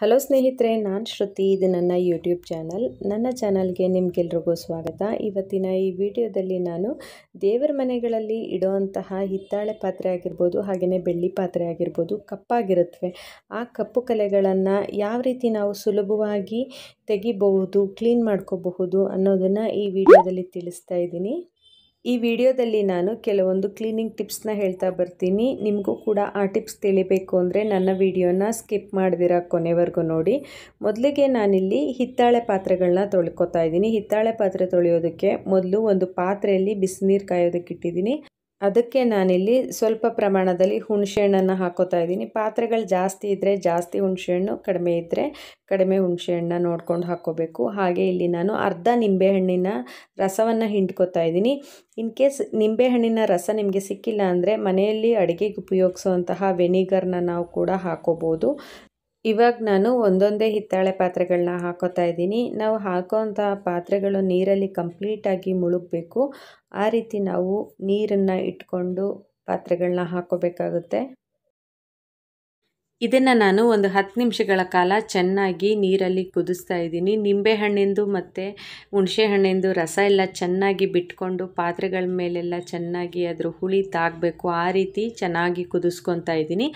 hello ಸ್ನೇಹಿತರೆ ನಾನು ಶ್ರುತಿ ಇದು ನನ್ನ ಯೂಟ್ಯೂಬ್ ಚಾನಲ್ ನನ್ನ ಚಾನಲ್ಗೆ ನಿಮಗೆಲ್ರಿಗೂ ಸ್ವಾಗತ ಇವತ್ತಿನ ಈ ವಿಡಿಯೋದಲ್ಲಿ ನಾನು ದೇವರ ಮನೆಗಳಲ್ಲಿ ಇಡುವಂತಹ ಹಿತ್ತಾಳೆ ಪಾತ್ರೆ ಆಗಿರ್ಬೋದು ಹಾಗೆಯೇ ಬೆಳ್ಳಿ ಪಾತ್ರೆ ಆಗಿರ್ಬೋದು ಕಪ್ಪಾಗಿರುತ್ತವೆ ಆ ಕಪ್ಪು ಕಲೆಗಳನ್ನು ಯಾವ ರೀತಿ ನಾವು ಸುಲಭವಾಗಿ ತೆಗಿಬಹುದು ಕ್ಲೀನ್ ಮಾಡ್ಕೋಬಹುದು ಅನ್ನೋದನ್ನು ಈ ವಿಡಿಯೋದಲ್ಲಿ ತಿಳಿಸ್ತಾ ಇದ್ದೀನಿ ಈ ವಿಡಿಯೋದಲ್ಲಿ ನಾನು ಕೆಲವೊಂದು ಕ್ಲೀನಿಂಗ್ ಟಿಪ್ಸ್ನ ಹೇಳ್ತಾ ಬರ್ತೀನಿ ನಿಮಗೂ ಕೂಡ ಆ ಟಿಪ್ಸ್ ತಿಳಿಬೇಕು ಅಂದರೆ ನನ್ನ ವಿಡಿಯೋನ ಸ್ಕಿಪ್ ಮಾಡಿದಿರ ಕೊನೆವರೆಗೂ ನೋಡಿ ಮೊದಲಿಗೆ ನಾನಿಲ್ಲಿ ಹಿತ್ತಾಳೆ ಪಾತ್ರೆಗಳನ್ನ ತೊಳ್ಕೊತಾ ಇದ್ದೀನಿ ಹಿತ್ತಾಳೆ ಪಾತ್ರೆ ತೊಳೆಯೋದಕ್ಕೆ ಮೊದಲು ಒಂದು ಪಾತ್ರೆಯಲ್ಲಿ ಬಿಸಿನೀರು ಕಾಯೋದಕ್ಕೆ ಇಟ್ಟಿದ್ದೀನಿ ಅದಕ್ಕೆ ನಾನಿಲ್ಲಿ ಸ್ವಲ್ಪ ಪ್ರಮಾಣದಲ್ಲಿ ಹುಣಸೆಹಣ್ಣನ್ನು ಹಾಕೋತಾ ಇದ್ದೀನಿ ಪಾತ್ರೆಗಳು ಜಾಸ್ತಿ ಇದ್ದರೆ ಜಾಸ್ತಿ ಹುಣಸೆಹಣ್ಣು ಕಡಿಮೆ ಇದ್ದರೆ ಕಡಿಮೆ ಹುಣಸೆಹಣ್ಣನ್ನ ನೋಡ್ಕೊಂಡು ಹಾಕೋಬೇಕು ಹಾಗೆ ಇಲ್ಲಿ ನಾನು ಅರ್ಧ ನಿಂಬೆಹಣ್ಣಿನ ರಸವನ್ನು ಹಿಂಡ್ಕೋತಾ ಇದ್ದೀನಿ ಇನ್ ಕೇಸ್ ನಿಂಬೆಹಣ್ಣಿನ ರಸ ನಿಮಗೆ ಸಿಕ್ಕಿಲ್ಲ ಅಂದರೆ ಮನೆಯಲ್ಲಿ ಅಡುಗೆಗೆ ಉಪಯೋಗಿಸುವಂತಹ ವೆನಿಗರ್ನ ನಾವು ಕೂಡ ಹಾಕೋಬೋದು ಇವಾಗ ನಾನು ಒಂದೊಂದೇ ಹಿತ್ತಾಳೆ ಪಾತ್ರೆಗಳನ್ನ ಹಾಕೋತಾ ಇದ್ದೀನಿ ನಾವು ಹಾಕೋವಂಥ ಪಾತ್ರೆಗಳು ನೀರಲ್ಲಿ ಕಂಪ್ಲೀಟಾಗಿ ಮುಳುಗಬೇಕು ಆ ರೀತಿ ನಾವು ನೀರನ್ನು ಇಟ್ಕೊಂಡು ಪಾತ್ರೆಗಳನ್ನ ಹಾಕೋಬೇಕಾಗುತ್ತೆ ಇದನ್ನು ನಾನು ಒಂದು ಹತ್ತು ನಿಮಿಷಗಳ ಕಾಲ ಚೆನ್ನಾಗಿ ನೀರಲ್ಲಿ ಕುದಿಸ್ತಾ ಇದ್ದೀನಿ ನಿಂಬೆಹಣ್ಣಿಂದು ಮತ್ತು ಹುಣಸೆಹಣ್ಣಿಂದು ರಸ ಎಲ್ಲ ಚೆನ್ನಾಗಿ ಬಿಟ್ಕೊಂಡು ಪಾತ್ರೆಗಳ ಮೇಲೆಲ್ಲ ಚೆನ್ನಾಗಿ ಅದರ ಹುಳಿ ತಾಗಬೇಕು ಆ ರೀತಿ ಚೆನ್ನಾಗಿ ಕುದಿಸ್ಕೊತಾ ಇದ್ದೀನಿ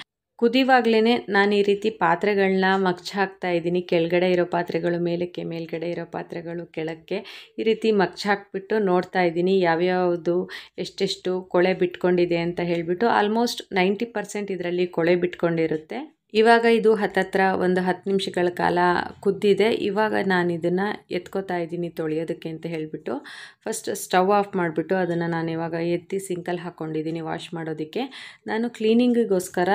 ಕುದಿವಾಗ್ಲೇ ನಾನು ಈ ರೀತಿ ಪಾತ್ರೆಗಳನ್ನ ಮಗ್ಚ್ ಹಾಕ್ತಾ ಇದ್ದೀನಿ ಕೆಳಗಡೆ ಇರೋ ಪಾತ್ರೆಗಳು ಮೇಲಕ್ಕೆ ಮೇಲ್ಗಡೆ ಇರೋ ಪಾತ್ರೆಗಳು ಕೆಳಕ್ಕೆ ಈ ರೀತಿ ಮಗ್ಚ್ ಹಾಕ್ಬಿಟ್ಟು ನೋಡ್ತಾ ಇದ್ದೀನಿ ಯಾವ್ಯಾವುದು ಎಷ್ಟೆಷ್ಟು ಕೊಳೆ ಬಿಟ್ಕೊಂಡಿದೆ ಅಂತ ಹೇಳಿಬಿಟ್ಟು ಆಲ್ಮೋಸ್ಟ್ ನೈಂಟಿ ಪರ್ಸೆಂಟ್ ಇದರಲ್ಲಿ ಕೊಳೆ ಬಿಟ್ಕೊಂಡಿರುತ್ತೆ ಇವಾಗ ಇದು ಹತ್ತತ್ರ ಒಂದು ಹತ್ತು ನಿಮಿಷಗಳ ಕಾಲ ಕುದ್ದಿದೆ ಇವಾಗ ನಾನು ಇದನ್ನು ಎತ್ಕೋತಾ ಇದ್ದೀನಿ ತೊಳೆಯೋದಕ್ಕೆ ಅಂತ ಹೇಳಿಬಿಟ್ಟು ಫಸ್ಟ್ ಸ್ಟವ್ ಆಫ್ ಮಾಡಿಬಿಟ್ಟು ಅದನ್ನು ನಾನು ಇವಾಗ ಎತ್ತಿ ಸಿಂಕಲ್ಲಿ ಹಾಕ್ಕೊಂಡಿದ್ದೀನಿ ವಾಶ್ ಮಾಡೋದಕ್ಕೆ ನಾನು ಕ್ಲೀನಿಂಗಿಗೋಸ್ಕರ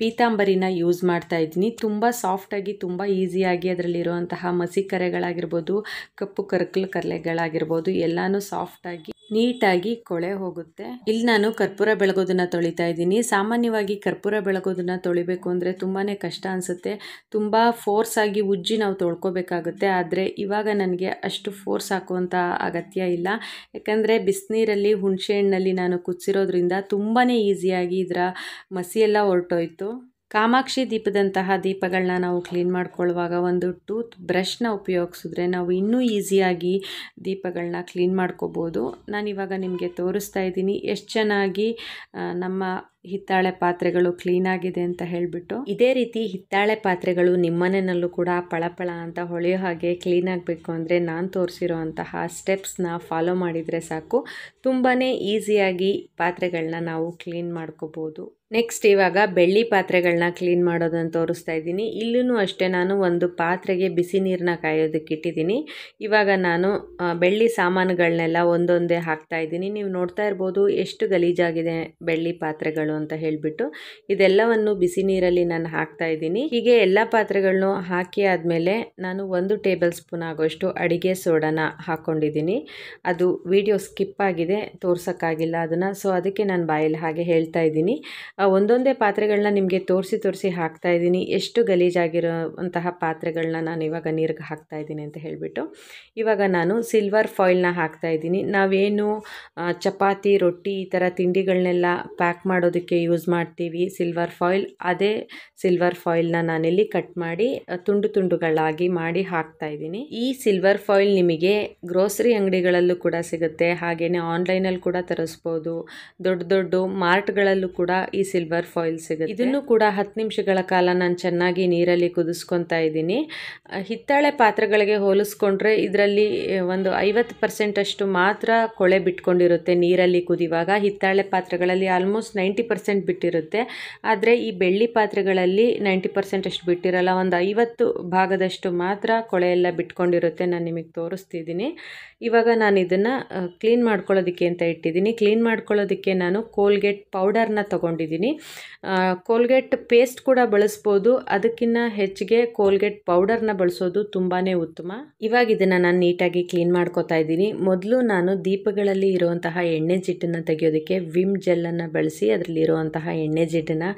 ಪೀತಾಂಬರಿನ ಯೂಸ್ ಮಾಡ್ತಾ ಇದ್ದೀನಿ ತುಂಬ ಸಾಫ್ಟಾಗಿ ತುಂಬ ಈಸಿಯಾಗಿ ಅದರಲ್ಲಿರುವಂತಹ ಮಸಿ ಕರೆಗಳಾಗಿರ್ಬೋದು ಕಪ್ಪು ಕರ್ಕಲ್ ಕರ್ಲೆಗಳಾಗಿರ್ಬೋದು ಎಲ್ಲಾನು ಸಾಫ್ಟಾಗಿ ನೀಟಾಗಿ ಕೊಳೆ ಹೋಗುತ್ತೆ ಇಲ್ಲಿ ನಾನು ಕರ್ಪೂರ ಬೆಳಗೋದನ್ನು ತೊಳಿತಾ ಇದ್ದೀನಿ ಸಾಮಾನ್ಯವಾಗಿ ಕರ್ಪೂರ ಬೆಳಗೋದನ್ನು ತೊಳಿಬೇಕು ಅಂದರೆ ತುಂಬಾ ಕಷ್ಟ ಅನಿಸುತ್ತೆ ತುಂಬ ಫೋರ್ಸ್ ಆಗಿ ಉಜ್ಜಿ ನಾವು ತೊಳ್ಕೊಬೇಕಾಗುತ್ತೆ ಆದರೆ ಇವಾಗ ನನಗೆ ಅಷ್ಟು ಫೋರ್ಸ್ ಹಾಕುವಂಥ ಅಗತ್ಯ ಇಲ್ಲ ಯಾಕಂದರೆ ಬಿಸಿನೀರಲ್ಲಿ ಹುಣಸೆಹಣ್ಣಲ್ಲಿ ನಾನು ಕುದಿಸಿರೋದ್ರಿಂದ ತುಂಬಾ ಈಸಿಯಾಗಿ ಇದರ ಮಸಿಯೆಲ್ಲ ಹೊರಟೋಯ್ತು ಕಾಮಾಕ್ಷಿ ದೀಪದಂತಹ ದೀಪಗಳನ್ನ ನಾವು ಕ್ಲೀನ್ ಮಾಡ್ಕೊಳ್ಳುವಾಗ ಒಂದು ಟೂತ್ ಬ್ರಷ್ನ ಉಪಯೋಗಿಸಿದ್ರೆ ನಾವು ಇನ್ನೂ ಈಸಿಯಾಗಿ ದೀಪಗಳನ್ನ ಕ್ಲೀನ್ ಮಾಡ್ಕೋಬೋದು ನಾನಿವಾಗ ನಿಮಗೆ ತೋರಿಸ್ತಾ ಇದ್ದೀನಿ ಎಷ್ಟು ಚೆನ್ನಾಗಿ ನಮ್ಮ ಹಿತ್ತಾಳೆ ಪಾತ್ರೆಗಳು ಕ್ಲೀನಾಗಿದೆ ಅಂತ ಹೇಳಿಬಿಟ್ಟು ಇದೇ ರೀತಿ ಹಿತ್ತಾಳೆ ಪಾತ್ರೆಗಳು ನಿಮ್ಮನೆಯಲ್ಲೂ ಕೂಡ ಪಳಪಳ ಅಂತ ಹೊಳೆಯೋ ಹಾಗೆ ಕ್ಲೀನ್ ಆಗಬೇಕು ಅಂದರೆ ನಾನು ತೋರಿಸಿರೋ ಅಂತಹ ಸ್ಟೆಪ್ಸ್ನ ಫಾಲೋ ಮಾಡಿದರೆ ಸಾಕು ತುಂಬಾ ಈಸಿಯಾಗಿ ಪಾತ್ರೆಗಳನ್ನ ನಾವು ಕ್ಲೀನ್ ಮಾಡ್ಕೋಬೋದು ನೆಕ್ಸ್ಟ್ ಇವಾಗ ಬೆಳ್ಳಿ ಪಾತ್ರೆಗಳನ್ನ ಕ್ಲೀನ್ ಮಾಡೋದನ್ನು ತೋರಿಸ್ತಾ ಇದ್ದೀನಿ ಇಲ್ಲೂ ಅಷ್ಟೇ ನಾನು ಒಂದು ಪಾತ್ರೆಗೆ ಬಿಸಿ ನೀರನ್ನ ಕಾಯೋದಕ್ಕೆ ಇಟ್ಟಿದ್ದೀನಿ ಇವಾಗ ನಾನು ಬೆಳ್ಳಿ ಸಾಮಾನುಗಳನ್ನೆಲ್ಲ ಒಂದೊಂದೇ ಹಾಕ್ತಾ ಇದ್ದೀನಿ ನೀವು ನೋಡ್ತಾ ಇರ್ಬೋದು ಎಷ್ಟು ಗಲೀಜಾಗಿದೆ ಬೆಳ್ಳಿ ಪಾತ್ರೆಗಳು ಅಂತ ಹೇಳಿಬಿಟ್ಟು ಇದೆಲ್ಲವನ್ನು ಬಿಸಿ ನೀರಲ್ಲಿ ನಾನು ಹಾಕ್ತಾ ಇದ್ದೀನಿ ಹೀಗೆ ಎಲ್ಲ ಪಾತ್ರೆಗಳನ್ನು ಹಾಕಿ ಆದಮೇಲೆ ನಾನು ಒಂದು ಟೇಬಲ್ ಸ್ಪೂನ್ ಆಗೋಷ್ಟು ಅಡಿಗೆ ಸೋಡಾನ ಹಾಕ್ಕೊಂಡಿದ್ದೀನಿ ಅದು ವಿಡಿಯೋ ಸ್ಕಿಪ್ ಆಗಿದೆ ತೋರ್ಸೋಕ್ಕಾಗಿಲ್ಲ ಅದನ್ನು ಸೊ ಅದಕ್ಕೆ ನಾನು ಬಾಯಲ್ಲಿ ಹಾಗೆ ಹೇಳ್ತಾ ಇದ್ದೀನಿ ಒಂದೊಂದೇ ಪಾತ್ರೆಗಳನ್ನ ನಿಮಗೆ ತೋರಿಸಿ ತೋರಿಸಿ ಹಾಕ್ತಾ ಇದ್ದೀನಿ ಎಷ್ಟು ಗಲೀಜಾಗಿರೋಂತಹ ಪಾತ್ರೆಗಳನ್ನ ನಾನು ಇವಾಗ ನೀರಿಗೆ ಹಾಕ್ತಾ ಇದ್ದೀನಿ ಅಂತ ಹೇಳಿಬಿಟ್ಟು ಇವಾಗ ನಾನು ಸಿಲ್ವರ್ ಫಾಯಿಲ್ನ ಹಾಕ್ತಾ ಇದ್ದೀನಿ ನಾವೇನು ಚಪಾತಿ ರೊಟ್ಟಿ ಈ ಥರ ತಿಂಡಿಗಳನ್ನೆಲ್ಲ ಪ್ಯಾಕ್ ಮಾಡೋದಕ್ಕೆ ಮಾಡೋದಕ್ಕೆ ಯೂಸ್ ಮಾಡ್ತೀವಿ ಸಿಲ್ವರ್ ಫಾಯಿಲ್ ಅದೇ ಸಿಲ್ವರ್ ಫಾಯಿಲ್ನ ನಾನಿಲ್ಲಿ ಕಟ್ ಮಾಡಿ ತುಂಡು ತುಂಡುಗಳಾಗಿ ಮಾಡಿ ಹಾಕ್ತಾ ಇದ್ದೀನಿ ಈ ಸಿಲ್ವರ್ ಫಾಯಿಲ್ ನಿಮಗೆ ಗ್ರೋಸರಿ ಅಂಗಡಿಗಳಲ್ಲೂ ಕೂಡ ಸಿಗುತ್ತೆ ಹಾಗೆಯೇ ಆನ್ಲೈನಲ್ಲಿ ಕೂಡ ತರಿಸ್ಬೋದು ದೊಡ್ಡ ದೊಡ್ಡ ಮಾರ್ಟ್ಗಳಲ್ಲೂ ಕೂಡ ಈ ಸಿಲ್ವರ್ ಫಾಯಿಲ್ ಸಿಗುತ್ತೆ ಇದನ್ನು ಕೂಡ ಹತ್ತು ನಿಮಿಷಗಳ ಕಾಲ ನಾನು ಚೆನ್ನಾಗಿ ನೀರಲ್ಲಿ ಕುದಿಸ್ಕೊತಾ ಇದ್ದೀನಿ ಹಿತ್ತಾಳೆ ಪಾತ್ರೆಗಳಿಗೆ ಹೋಲಿಸ್ಕೊಂಡ್ರೆ ಇದರಲ್ಲಿ ಒಂದು ಐವತ್ತು ಪರ್ಸೆಂಟ್ ಅಷ್ಟು ಮಾತ್ರ ಕೊಳೆ ಬಿಟ್ಕೊಂಡಿರುತ್ತೆ ನೀರಲ್ಲಿ ಕುದಿವಾಗ ಹಿತ್ತಾಳೆ ಪಾತ್ರೆಗಳಲ್ಲಿ ಆಲ್ಮೋಸ್ಟ್ ನೈಂಟಿ ಪರ್ಸೆಂಟ್ ಬಿಟ್ಟಿರುತ್ತೆ ಆದರೆ ಈ ಬೆಳ್ಳಿ ಪಾತ್ರೆಗಳಲ್ಲಿ ನೈಂಟಿ ಪರ್ಸೆಂಟ್ ಅಷ್ಟು ಬಿಟ್ಟಿರಲ್ಲ ಒಂದು ಐವತ್ತು ಭಾಗದಷ್ಟು ಮಾತ್ರ ಕೊಳೆ ಎಲ್ಲ ಬಿಟ್ಕೊಂಡಿರುತ್ತೆ ನಾನು ನಿಮಗೆ ತೋರಿಸ್ತಿದ್ದೀನಿ ಇವಾಗ ನಾನು ಇದನ್ನು ಕ್ಲೀನ್ ಮಾಡ್ಕೊಳ್ಳೋದಕ್ಕೆ ಅಂತ ಇಟ್ಟಿದ್ದೀನಿ ಕ್ಲೀನ್ ಮಾಡ್ಕೊಳ್ಳೋದಕ್ಕೆ ನಾನು ಕೋಲ್ಗೇಟ್ ಪೌಡರ್ನ ತೊಗೊಂಡಿದ್ದೀನಿ ಕೋಲ್ಗೇಟ್ ಪೇಸ್ಟ್ ಕೂಡ ಬಳಸ್ಬೋದು ಅದಕ್ಕಿಂತ ಹೆಚ್ಚಿಗೆ ಕೋಲ್ಗೇಟ್ ಪೌಡರ್ನ ಬಳಸೋದು ತುಂಬಾ ಉತ್ತಮ ಇವಾಗ ಇದನ್ನು ನಾನು ನೀಟಾಗಿ ಕ್ಲೀನ್ ಮಾಡ್ಕೋತಾ ಇದ್ದೀನಿ ಮೊದಲು ನಾನು ದೀಪಗಳಲ್ಲಿ ಇರುವಂತಹ ಎಣ್ಣೆ ಜಿಟ್ಟನ್ನು ತೆಗೆಯೋದಕ್ಕೆ ವಿಮ್ ಜೆಲ್ಲನ್ನು ಬಳಸಿ ಅದರಲ್ಲಿ ಇಲ್ಲಿರುವಂತಹ ಎಣ್ಣೆ ಜಿಡ್ಡನ್ನ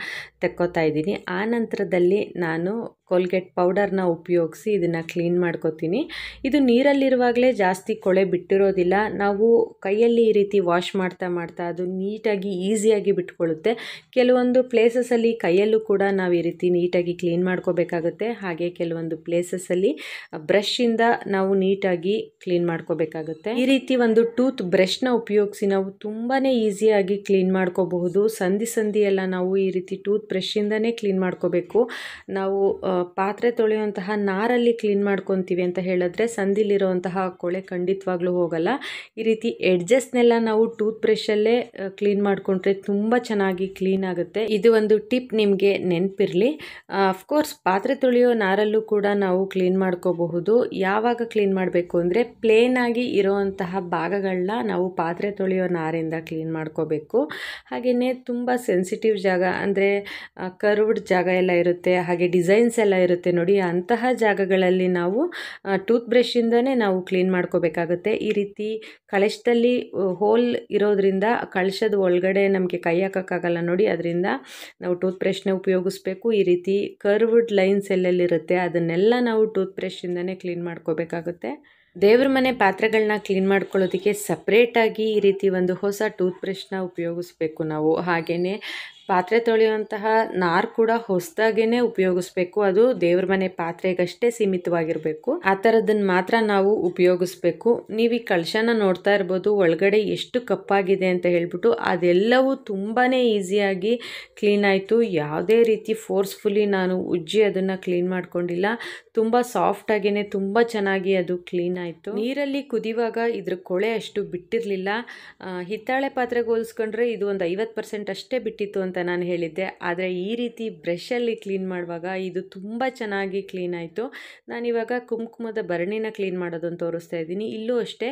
ತೆಕ್ಕೋತಾ ಇದ್ದೀನಿ ಆ ನಂತರದಲ್ಲಿ ನಾನು ಕೋಲ್ಗೇಟ್ ಪೌಡರ್ನ ಉಪಯೋಗಿಸಿ ಇದನ್ನು ಕ್ಲೀನ್ ಮಾಡ್ಕೋತೀನಿ ಇದು ನೀರಲ್ಲಿರುವಾಗಲೇ ಜಾಸ್ತಿ ಕೊಳೆ ಬಿಟ್ಟಿರೋದಿಲ್ಲ ನಾವು ಕೈಯಲ್ಲಿ ಈ ರೀತಿ ವಾಶ್ ಮಾಡ್ತಾ ಮಾಡ್ತಾ ಅದು ನೀಟಾಗಿ ಈಸಿಯಾಗಿ ಬಿಟ್ಕೊಳ್ಳುತ್ತೆ ಕೆಲವೊಂದು ಪ್ಲೇಸಸ್ಸಲ್ಲಿ ಕೈಯಲ್ಲೂ ಕೂಡ ನಾವು ಈ ರೀತಿ ನೀಟಾಗಿ ಕ್ಲೀನ್ ಮಾಡ್ಕೋಬೇಕಾಗುತ್ತೆ ಹಾಗೆ ಕೆಲವೊಂದು ಪ್ಲೇಸಸಲ್ಲಿ ಬ್ರಷಿಂದ ನಾವು ನೀಟಾಗಿ ಕ್ಲೀನ್ ಮಾಡ್ಕೋಬೇಕಾಗುತ್ತೆ ಈ ರೀತಿ ಒಂದು ಟೂತ್ ಬ್ರಷ್ನ ಉಪಯೋಗಿಸಿ ನಾವು ತುಂಬಾ ಈಸಿಯಾಗಿ ಕ್ಲೀನ್ ಮಾಡ್ಕೋಬಹುದು ಸಂಧಿ ಎಲ್ಲ ನಾವು ಈ ರೀತಿ ಟೂತ್ ಬ್ರಷಿಂದನೇ ಕ್ಲೀನ್ ಮಾಡ್ಕೋಬೇಕು ನಾವು ಪಾತ್ರೆ ತೊಳೆಯುವಂತಹ ನಾರಲ್ಲಿ ಕ್ಲೀನ್ ಮಾಡ್ಕೊತೀವಿ ಅಂತ ಹೇಳಿದ್ರೆ ಸಂದಿಲಿರುವಂತಹ ಕೊಳೆ ಖಂಡಿತವಾಗ್ಲೂ ಹೋಗಲ್ಲ ಈ ರೀತಿ ಎಡ್ಜಸ್ಟ್ನೆಲ್ಲ ನಾವು ಟೂತ್ ಬ್ರಷಲ್ಲೇ ಕ್ಲೀನ್ ಮಾಡಿಕೊಂಡ್ರೆ ತುಂಬ ಚೆನ್ನಾಗಿ ಕ್ಲೀನ್ ಆಗುತ್ತೆ ಇದು ಒಂದು ಟಿಪ್ ನಿಮಗೆ ನೆನಪಿರಲಿ ಅಫ್ಕೋರ್ಸ್ ಪಾತ್ರೆ ತೊಳೆಯೋ ನಾರಲ್ಲೂ ಕೂಡ ನಾವು ಕ್ಲೀನ್ ಮಾಡ್ಕೋಬಹುದು ಯಾವಾಗ ಕ್ಲೀನ್ ಮಾಡಬೇಕು ಅಂದರೆ ಆಗಿ ಇರೋವಂತಹ ಭಾಗಗಳನ್ನ ನಾವು ಪಾತ್ರೆ ತೊಳೆಯೋ ನಾರಿಂದ ಕ್ಲೀನ್ ಮಾಡ್ಕೋಬೇಕು ಹಾಗೆಯೇ ತುಂಬ ಸೆನ್ಸಿಟಿವ್ ಜಾಗ ಅಂದರೆ ಕರ್ವ್ಡ್ ಜಾಗ ಎಲ್ಲ ಇರುತ್ತೆ ಹಾಗೆ ಡಿಸೈನ್ಸ್ ಎಲ್ಲ ಎಲ್ಲ ಇರುತ್ತೆ ನೋಡಿ ಅಂತಹ ಜಾಗಗಳಲ್ಲಿ ನಾವು ಟೂತ್ ಬ್ರಷಿಂದನೇ ನಾವು ಕ್ಲೀನ್ ಮಾಡ್ಕೋಬೇಕಾಗುತ್ತೆ ಈ ರೀತಿ ಕಳಶದಲ್ಲಿ ಹೋಲ್ ಇರೋದ್ರಿಂದ ಕಳಶದ ಒಳಗಡೆ ನಮಗೆ ಕೈ ಹಾಕೋಕ್ಕಾಗಲ್ಲ ನೋಡಿ ಅದರಿಂದ ನಾವು ಟೂತ್ ಬ್ರಷ್ನ ಉಪಯೋಗಿಸ್ಬೇಕು ಈ ರೀತಿ ಕರ್ವ್ಡ್ ಲೈನ್ಸ್ ಎಲ್ಲೆಲ್ಲಿರುತ್ತೆ ಅದನ್ನೆಲ್ಲ ನಾವು ಟೂತ್ ಬ್ರಷಿಂದನೇ ಕ್ಲೀನ್ ಮಾಡ್ಕೋಬೇಕಾಗುತ್ತೆ ದೇವ್ರ ಮನೆ ಪಾತ್ರೆಗಳನ್ನ ಕ್ಲೀನ್ ಮಾಡ್ಕೊಳ್ಳೋದಕ್ಕೆ ಸಪ್ರೇಟಾಗಿ ಈ ರೀತಿ ಒಂದು ಹೊಸ ಟೂತ್ ಬ್ರಷ್ನ ಉಪಯೋಗಿಸ್ಬೇಕು ನಾವು ಹಾಗೆಯೇ ಪಾತ್ರೆ ತೊಳೆಯುವಂತಹ ನಾರ್ ಕೂಡ ಹೊಸದಾಗೇನೆ ಉಪಯೋಗಿಸ್ಬೇಕು ಅದು ದೇವ್ರ ಮನೆ ಪಾತ್ರೆಗಷ್ಟೇ ಸೀಮಿತವಾಗಿರಬೇಕು ಆ ಥರದನ್ನ ಮಾತ್ರ ನಾವು ಉಪಯೋಗಿಸ್ಬೇಕು ನೀವು ಈ ಕಳಶನ ನೋಡ್ತಾ ಇರ್ಬೋದು ಒಳಗಡೆ ಎಷ್ಟು ಕಪ್ಪಾಗಿದೆ ಅಂತ ಹೇಳ್ಬಿಟ್ಟು ಅದೆಲ್ಲವೂ ತುಂಬಾ ಈಸಿಯಾಗಿ ಕ್ಲೀನ್ ಆಯಿತು ಯಾವುದೇ ರೀತಿ ಫೋರ್ಸ್ಫುಲಿ ನಾನು ಉಜ್ಜಿ ಅದನ್ನು ಕ್ಲೀನ್ ಮಾಡ್ಕೊಂಡಿಲ್ಲ ತುಂಬ ಸಾಫ್ಟಾಗೇ ತುಂಬ ಚೆನ್ನಾಗಿ ಅದು ಕ್ಲೀನ್ ಆಯಿತು ನೀರಲ್ಲಿ ಕುದಿಯುವಾಗ ಇದ್ರ ಕೊಳೆ ಅಷ್ಟು ಬಿಟ್ಟಿರಲಿಲ್ಲ ಹಿತ್ತಾಳೆ ಪಾತ್ರೆಗೆ ಹೋಲಿಸ್ಕೊಂಡ್ರೆ ಇದು ಒಂದು ಐವತ್ತು ಪರ್ಸೆಂಟ್ ಅಷ್ಟೇ ಬಿಟ್ಟಿತ್ತು ಅಂತ ನಾನು ಹೇಳಿದ್ದೆ ಆದರೆ ಈ ರೀತಿ ಬ್ರಷಲ್ಲಿ ಕ್ಲೀನ್ ಮಾಡುವಾಗ ಇದು ತುಂಬ ಚೆನ್ನಾಗಿ ಕ್ಲೀನ್ ಆಯಿತು ನಾನಿವಾಗ ಕುಂಕುಮದ ಬರಣಿನ ಕ್ಲೀನ್ ಮಾಡೋದನ್ನು ತೋರಿಸ್ತಾ ಇದ್ದೀನಿ ಇಲ್ಲೂ ಅಷ್ಟೇ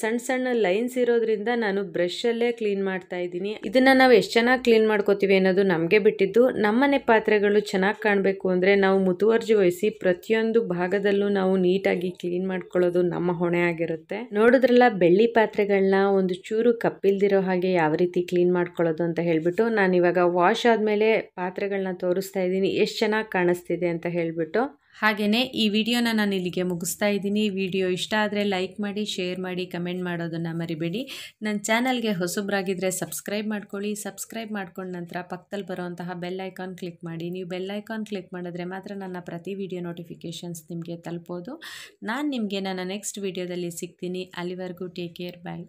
ಸಣ್ಣ ಸಣ್ಣ ಲೈನ್ಸ್ ಇರೋದ್ರಿಂದ ನಾನು ಬ್ರಷಲ್ಲೇ ಕ್ಲೀನ್ ಮಾಡ್ತಾ ಇದ್ದೀನಿ ಇದನ್ನು ನಾವು ಎಷ್ಟು ಚೆನ್ನಾಗಿ ಕ್ಲೀನ್ ಮಾಡ್ಕೋತೀವಿ ಅನ್ನೋದು ನಮಗೆ ಬಿಟ್ಟಿದ್ದು ನಮ್ಮನೆ ಪಾತ್ರೆಗಳು ಚೆನ್ನಾಗಿ ಕಾಣಬೇಕು ಅಂದರೆ ನಾವು ಮುತುವರ್ಜಿ ವಹಿಸಿ ಪ್ರತಿಯೊಂದು ಭಾಗದಲ್ಲೂ ನಾವು ನೀಟಾಗಿ ಕ್ಲೀನ್ ಮಾಡ್ಕೊಳ್ಳೋದು ನಮ್ಮ ಹೊಣೆ ಆಗಿರುತ್ತೆ ನೋಡಿದ್ರಲ್ಲ ಬೆಳ್ಳಿ ಪಾತ್ರೆಗಳನ್ನ ಒಂದು ಚೂರು ಕಪ್ಪಿಲ್ದಿರೋ ಹಾಗೆ ಯಾವ ರೀತಿ ಕ್ಲೀನ್ ಮಾಡ್ಕೊಳ್ಳೋದು ಅಂತ ಹೇಳಿಬಿಟ್ಟು ನಾನಿವಾಗ ವಾಶ್ ಆದಮೇಲೆ ಪಾತ್ರೆಗಳನ್ನ ತೋರಿಸ್ತಾ ಇದ್ದೀನಿ ಎಷ್ಟು ಚೆನ್ನಾಗಿ ಕಾಣಿಸ್ತಿದೆ ಅಂತ ಹೇಳಿಬಿಟ್ಟು ಹಾಗೆಯೇ ಈ ವಿಡಿಯೋನ ನಾನು ಇಲ್ಲಿಗೆ ಮುಗಿಸ್ತಾ ಇದ್ದೀನಿ ವಿಡಿಯೋ ಇಷ್ಟ ಆದರೆ ಲೈಕ್ ಮಾಡಿ ಶೇರ್ ಮಾಡಿ ಕಮೆಂಟ್ ಮಾಡೋದನ್ನು ಮರಿಬೇಡಿ ನನ್ನ ಚಾನಲ್ಗೆ ಹೊಸಬ್ರಾಗಿದ್ದರೆ ಸಬ್ಸ್ಕ್ರೈಬ್ ಮಾಡ್ಕೊಳ್ಳಿ ಸಬ್ಸ್ಕ್ರೈಬ್ ಮಾಡ್ಕೊಂಡ ನಂತರ ಪಕ್ಕದಲ್ಲಿ ಬರುವಂತಹ ಬೆಲ್ ಐಕಾನ್ ಕ್ಲಿಕ್ ಮಾಡಿ ನೀವು ಬೆಲ್ ಐಕಾನ್ ಕ್ಲಿಕ್ ಮಾಡಿದ್ರೆ ಮಾತ್ರ ನನ್ನ ಪ್ರತಿ ವಿಡಿಯೋ ನೋಟಿಫಿಕೇಷನ್ಸ್ ನಿಮಗೆ ತಲುಪೋದು ನಾನು ನಿಮಗೆ ನನ್ನ ನೆಕ್ಸ್ಟ್ ವಿಡಿಯೋದಲ್ಲಿ ಸಿಗ್ತೀನಿ ಅಲ್ಲಿವರೆಗೂ ಟೇಕ್ ಕೇರ್ ಬಾಯ್